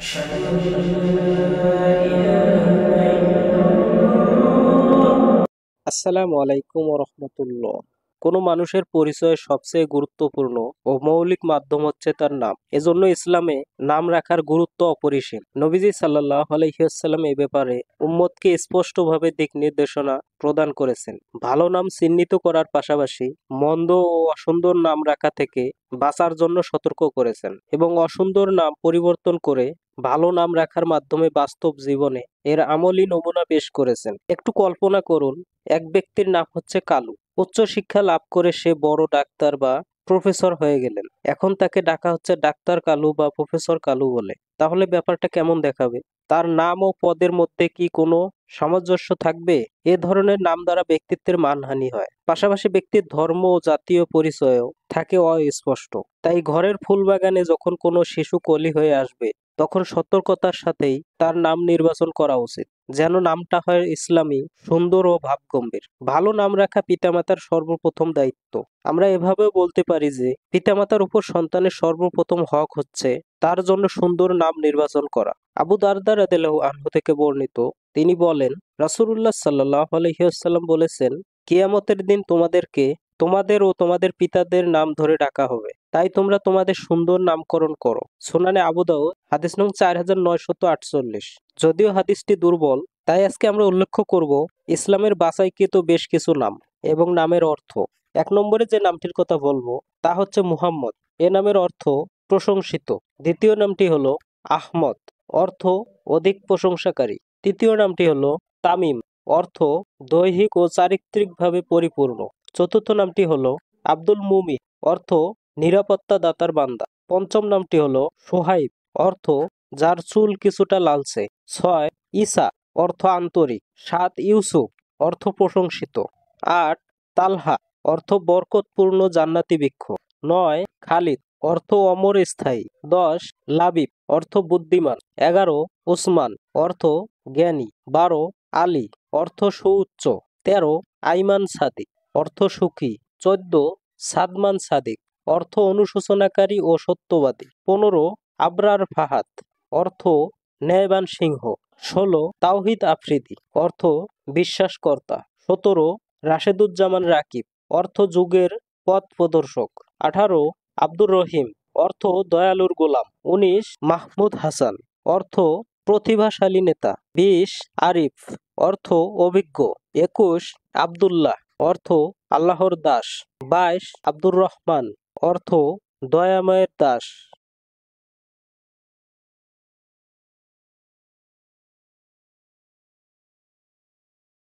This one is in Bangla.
আসসালামু আলাইকুম রহমতুল্লাহ কোনো মানুষের পরিচয় সবচেয়ে গুরুত্বপূর্ণ ও মৌলিক মাধ্যম হচ্ছে তার নাম এজন্য ইসলামে নাম রাখার গুরুত্ব অপরিসীম নবীজি সাল্লাহ আলহিহাস্লাম এ ব্যাপারে উম্মতকে স্পষ্টভাবে দিক নির্দেশনা প্রদান করেছেন ভালো নাম চিহ্নিত করার পাশাপাশি মন্দ ও অসুন্দর নাম রাখা থেকে বাঁচার জন্য সতর্ক করেছেন এবং অসুন্দর নাম পরিবর্তন করে ভালো নাম রাখার মাধ্যমে বাস্তব জীবনে এর আমলি নমুনা পেশ করেছেন একটু কল্পনা করুন এক ব্যক্তির নাম হচ্ছে কালু উচ্চশিক্ষা লাভ করে সে বড় ডাক্তার বা প্রফেসর হয়ে গেলেন এখন তাকে ডাকা হচ্ছে ডাক্তার কালু বা প্রফেসর কালু বলে তাহলে ব্যাপারটা কেমন দেখাবে তার নাম ও পদের মধ্যে কি কোনো সামঞ্জস্য থাকবে এ ধরনের নাম দ্বারা ব্যক্তিত্বের মানহানি হয় পাশাপাশি ব্যক্তির ধর্ম ও জাতীয় পরিচয়ও থাকে অস্পষ্ট তাই ঘরের ফুলবাগানে যখন কোনো শিশু কলি হয়ে আসবে তখন সতর্কতার সাথেই তার নাম নির্বাচন করা উচিত যেন নামটা হয় ইসলামী সুন্দর ও ভাবগম্ভীর ভালো নাম রাখা পিতামাতার সর্বপ্রথম দায়িত্ব আমরা এভাবেও বলতে পারি যে পিতামাতার উপর সন্তানের সর্বপ্রথম হক হচ্ছে তার জন্য সুন্দর নাম নির্বাচন করা আবু দারদার আদেলাহ আহ থেকে বর্ণিত তিনি বলেন রাসুল্লাহ সাল্লাহ আলহিহাসাল্লাম বলেছেন কিয়ামতের দিন তোমাদেরকে তোমাদের ও তোমাদের পিতাদের নাম ধরে ডাকা হবে তাই তোমরা তোমাদের সুন্দর নামকরণ করো সোনানে আবুদাও হাদিস নং চার হাজার নয়শত আটচল্লিশ যদিও হাদিসটি দুর্বল তাই আজকে আমরা উল্লেখ করব ইসলামের বাসাইকৃত বেশ কিছু নাম এবং নামের অর্থ এক নম্বরে যে নামটির কথা বলবো তা হচ্ছে মুহাম্মদ এ নামের অর্থ প্রশংসিত দ্বিতীয় নামটি হলো আহমদ অর্থ অধিক প্রশংসাকারী তৃতীয় নামটি হলো তামিম অর্থ দৈহিক ও চারিত্রিকভাবে পরিপূর্ণ চতুর্থ নামটি হলো আব্দুল মুমি অর্থ নিরাপত্তা দাতার বান্দা পঞ্চম নামটি হলো সোহাইব অর্থ যার চুল কিছুটা লালছে ছয় ইসা অর্থ আন্তরিক সাত ইউসুফ অর্থ প্রশংসিত আট তালহা অর্থ বরকতপূর্ণ জান্নাতি বৃক্ষ নয় খালিদ অর্থ অমর স্থায়ী দশ লাবিব অর্থ বুদ্ধিমান এগারো ওসমান অর্থ জ্ঞানী বারো আলী অর্থ সুউচ্চ তেরো আইমান সাদি অর্থ সুখী চোদ্দ সাদমান সাদিক অর্থ অনুশোচনাকারী ও সত্যবাদী পনেরো আবরার ফাহাদ অর্থ ন্যায়বান সিংহ ষোলো তাওহিদ আফ্রিদি অর্থ বিশ্বাসকর্তা সতেরো রাশেদুজ্জামান রাকিব অর্থ যুগের পথ প্রদর্শক আঠারো আব্দুর রহিম অর্থ দয়ালুর গোলাম উনিশ মাহমুদ হাসান অর্থ প্রতিভাশালী নেতা বিশ আরিফ অর্থ অভিজ্ঞ একুশ আবদুল্লাহ অর্থ আল্লাহর দাস বাইশ আব্দুর রহমান অর্থ দয়াময়ের দাস